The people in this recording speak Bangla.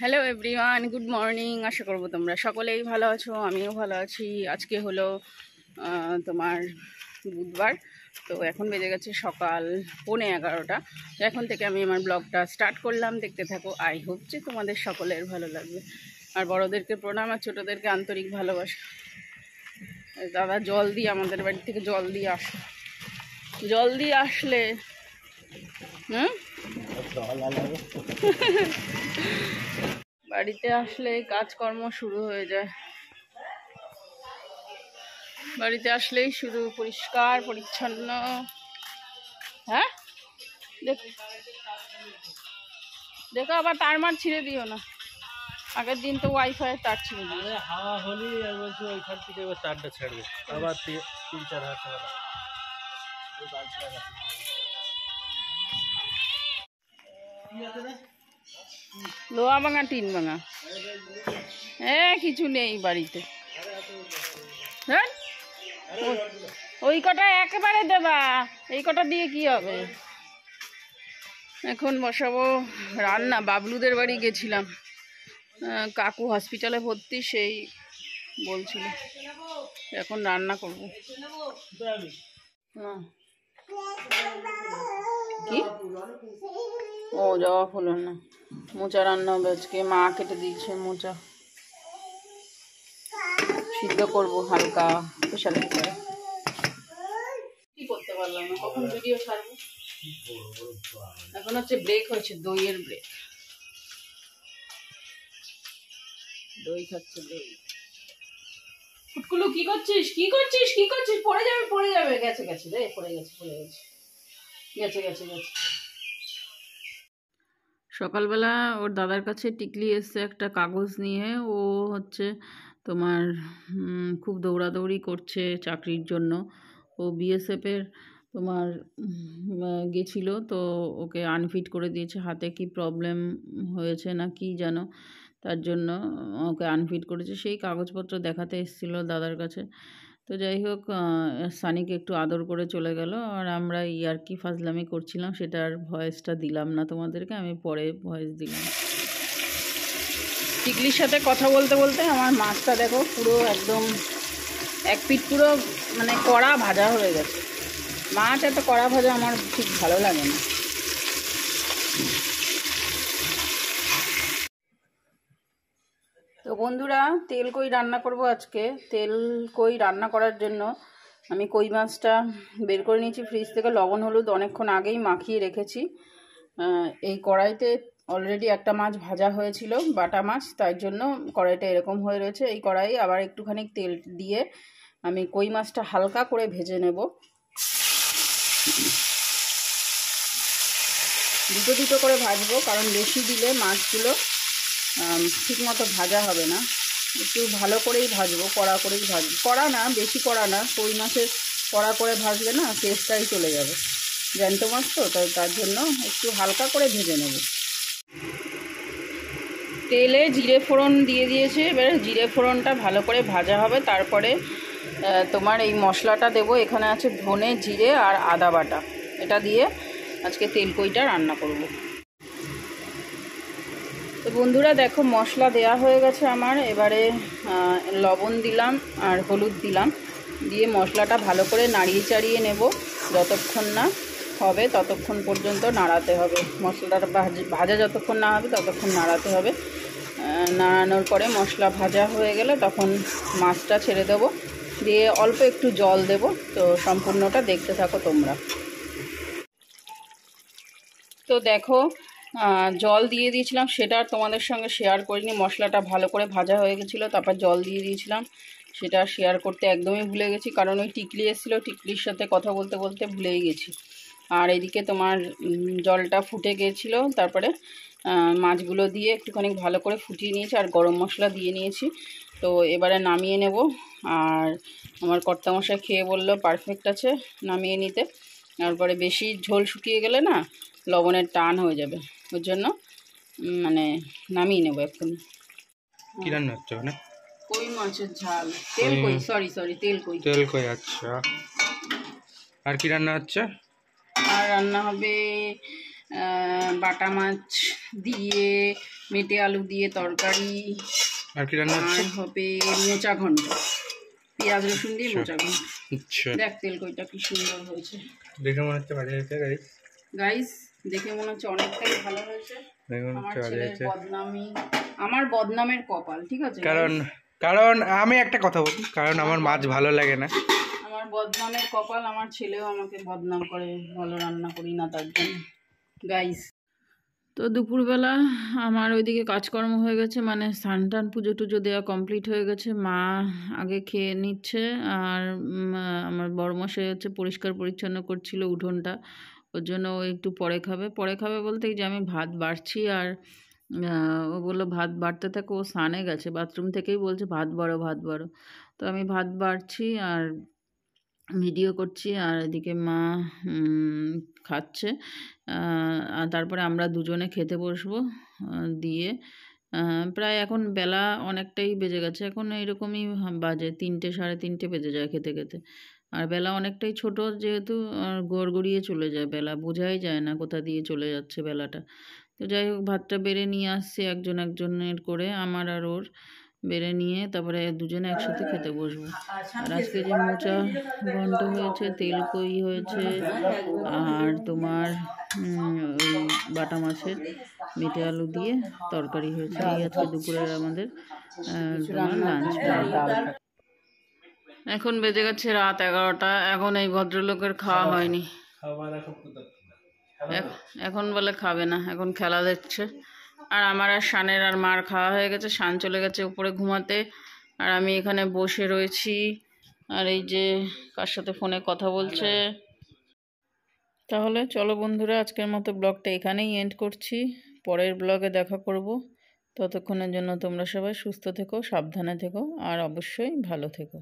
হ্যালো এভরিওয়ান গুড মর্নিং আশা করবো তোমরা সকলেই ভালো আছো আমিও ভালো আছি আজকে হলো তোমার বুধবার তো এখন বেজে গেছে সকাল পৌনে এগারোটা তো এখন থেকে আমি আমার ব্লগটা স্টার্ট করলাম দেখতে থাকো আই হোপ যে তোমাদের সকলের ভালো লাগবে আর বড়োদেরকে প্রণাম আর ছোটোদেরকে আন্তরিক ভালোবাসা দাদা জল দিয়ে আমাদের বাড়ি থেকে জল দিয়ে আস জল দিয়ে আসলে হুম বাড়িতে আসলে কাজকর্ম শুরু হয়ে যায় বাড়িতে আসলেই শুধু পরিষ্কার পরিচ্ছন্ন হ্যাঁ দেখো আবার তার মার ছিঁড়ে দিও না আগের দিন তো ওয়াইফাই তার ছিল হাওয়া হলি আর বলছি ওইখান থেকে এবার তারটা ছাড়বে আবার তিন চার হাজার টাকা লোহা ভাঙা টিন ভাঙা হ্যাঁ কিছু নেই বাড়িতে হ্যাঁ ওই কটা একেবারে দেবা এই কটা দিয়ে কি হবে এখন বসাবো রান্না বাবলুদের বাড়ি গেছিলাম কাকু হসপিটালে ভর্তি সেই বলছিল এখন রান্না করবো না হ্যাঁ। কি ও জবা ফুল না মোচা রান্না হবে আজকে মা কেটে দিয়েছে মোচা সিদ্ধ করবো হালকা স্পেশাল করে কি করতে পারলাম না কখন ভিডিও ছাড়বো এখন হচ্ছে ব্রেক হয়েছে দইয়ের ব্রেক দই খাচ্ছে দই ফুটকুলু কি করছিস কি করছিস কি করছিস পড়ে যাবে পড়ে যাবে গেছে গেছে রে পড়ে গেছে পড়ে গেছে গেছে সকালবেলা ওর দাদার কাছে টিকলি এসছে একটা কাগজ নিয়ে ও হচ্ছে তোমার খুব দৌড়াদৌড়ি করছে চাকরির জন্য ও বিএসএফের তোমার গেছিলো তো ওকে আনফিট করে দিয়েছে হাতে কি প্রবলেম হয়েছে না কি জানো তার জন্য ওকে আনফিট করেছে সেই কাগজপত্র দেখাতে এসেছিলো দাদার কাছে তো যাই হোক সানিকে একটু আদর করে চলে গেল আর আমরা ইয়ারকি ফাজলামি করছিলাম সেটার ভয়েসটা দিলাম না তোমাদেরকে আমি পরে ভয়েস দিলাম টিকলির সাথে কথা বলতে বলতে আমার মাছটা দেখো পুরো একদম এক পিট পুরো মানে কড়া ভাজা হয়ে গেছে মাছ এত কড়া ভাজা আমার ঠিক ভালো লাগে না বন্ধুরা তেল কই রান্না করব আজকে তেল কই রান্না করার জন্য আমি কই মাছটা বের করে নিয়েছি ফ্রিজ থেকে লবণ হলুদ অনেকক্ষণ আগেই মাখিয়ে রেখেছি এই কড়াইতে অলরেডি একটা মাছ ভাজা হয়েছিল বাটা মাছ তার জন্য কড়াইটা এরকম হয়ে রয়েছে এই কড়াই আবার একটুখানি তেল দিয়ে আমি কই মাছটা হালকা করে ভেজে নেব দুটো দুটো করে ভাজবো কারণ বেশি দিলে মাছগুলো ঠিকমতো ভাজা হবে না একটু ভালো করেই ভাজবো কড়া করেই ভাজ কড়া না বেশি কড়া না কই মাছের কড়া করে ভাজলে না টেস্টটাই চলে যাবে জ্যান্ত মাছ তো তাই তার জন্য একটু হালকা করে ভেজে নেব তেলে জিরে ফোড়ন দিয়ে দিয়েছে এবার জিরে ফোড়নটা ভালো করে ভাজা হবে তারপরে তোমার এই মশলাটা দেব এখানে আছে ধনে জিরে আর আদা বাটা এটা দিয়ে আজকে তেলকইটা রান্না করবো বন্ধুরা দেখো মশলা দেয়া হয়ে গেছে আমার এবারে লবণ দিলাম আর হলুদ দিলাম দিয়ে মশলাটা ভালো করে নাড়িয়ে চাড়িয়ে নেব যতক্ষণ না হবে ততক্ষণ পর্যন্ত নাড়াতে হবে মশলাটা ভাজা যতক্ষণ না হবে ততক্ষণ নাড়াতে হবে নাড়ানোর পরে মশলা ভাজা হয়ে গেলে তখন মাছটা ছেড়ে দেব দিয়ে অল্প একটু জল দেব তো সম্পূর্ণটা দেখতে থাকো তোমরা তো দেখো জল দিয়ে দিয়েছিলাম সেটা আর তোমাদের সঙ্গে শেয়ার করিনি মশলাটা ভালো করে ভাজা হয়ে গেছিলো তারপর জল দিয়ে দিয়েছিলাম সেটা শেয়ার করতে একদমই ভুলে গেছি কারণ ওই টিকলি এসেছিলো টিকলির সাথে কথা বলতে বলতে ভুলেই গেছি আর এদিকে তোমার জলটা ফুটে গেছিলো তারপরে মাছগুলো দিয়ে একটুখানি ভালো করে ফুটিয়ে নিয়েছি আর গরম মশলা দিয়ে নিয়েছি তো এবারে নামিয়ে নেব আর আমার কর্তামশাই খেয়ে বললো পারফেক্ট আছে নামিয়ে নিতে তারপরে বেশি ঝোল শুকিয়ে গেলে না লবণের টান হয়ে যাবে ওর জন্য মানে নামিয়ে নেবো এখন কই মাছের ঝাল তেল কই সরি সরি তেল কই তেল কই আচ্ছা আর কি রান্না আর রান্না হবে বাটা মাছ দিয়ে মেটে আলু দিয়ে তরকারি আর কি রান্না হবে মোচা ঘন্ট পেঁয়াজ রসুন দিয়ে আচ্ছা। মোটাবো আচ্ছা। দেখ তেল কইটা কি সুন্দর হয়েছে দেখে মনে হচ্ছে ভালো হয়েছে গাইস গাইস দেখে মনে হচ্ছে অনেকটাই ভালো হয়েছে বদনামি আমার বদনামের কপাল ঠিক আছে কারণ কারণ আমি একটা কথা বলি কারণ আমার মাছ ভালো লাগে না আমার বদনামের কপাল আমার ছেলেও আমাকে বদনাম করে ভালো রান্না করি না তার জন্য গাইস তো দুপুরবেলা আমার ওইদিকে কাজকর্ম হয়ে গেছে মানে স্নান টান পুজো টুজো দেওয়া কমপ্লিট হয়ে গেছে মা আগে খেয়ে নিচ্ছে আর আমার বড়মশাই হচ্ছে পরিষ্কার পরিচ্ছন্ন করছিল উঠোনটা ওর জন্য ও একটু পরে খাবে পরে খাবে বলতেই যে আমি ভাত বাড়ছি আর ও বললো ভাত বাড়তে থাকে ও স্নানে গেছে বাথরুম থেকেই বলছে ভাত বাড়ো ভাত বাড়ো তো আমি ভাত বাড়ছি আর ভিডিও করছি আর এদিকে মা খাচ্ছে আর তারপরে আমরা দুজনে খেতে বসবো দিয়ে প্রায় এখন বেলা অনেকটাই বেজে গেছে এখন এরকমই বাজে তিনটে সাড়ে তিনটে বেজে যায় খেতে খেতে আর বেলা অনেকটাই ছোট যেহেতু গড় গড়িয়ে চলে যায় বেলা বোঝাই যায় না কোথা দিয়ে চলে যাচ্ছে বেলাটা তো যাই হোক ভাতটা বেড়ে নিয়ে আসছে একজন একজনের করে আমার আর ওর বেড়ে নিয়ে তারপরে দুজনে একসাথে খেতে বসবো আর আজকে যে মোচা ঘন্ট হয়েছে তেল কই হয়েছে আর তোমার ওই বাটা মাছের মেটে আলু দিয়ে তরকারি হয়েছে এই আজকে দুপুরের আমাদের তোমার লাঞ্চ এখন বেজে গেছে রাত এগারোটা এখন এই ভদ্রলোকের খাওয়া হয়নি মানে এখন বলে খাবে না এখন খেলা দেখছে আর আমার আর শানের আর মার খাওয়া হয়ে গেছে শান চলে গেছে উপরে ঘুমাতে আর আমি এখানে বসে রয়েছি আর এই যে কার সাথে ফোনে কথা বলছে তাহলে চলো বন্ধুরা আজকের মতো ব্লগটা এখানেই এন্ড করছি পরের ব্লগে দেখা করব ততক্ষণের জন্য তোমরা সবাই সুস্থ থেকো সাবধানে থেকো আর অবশ্যই ভালো থেকো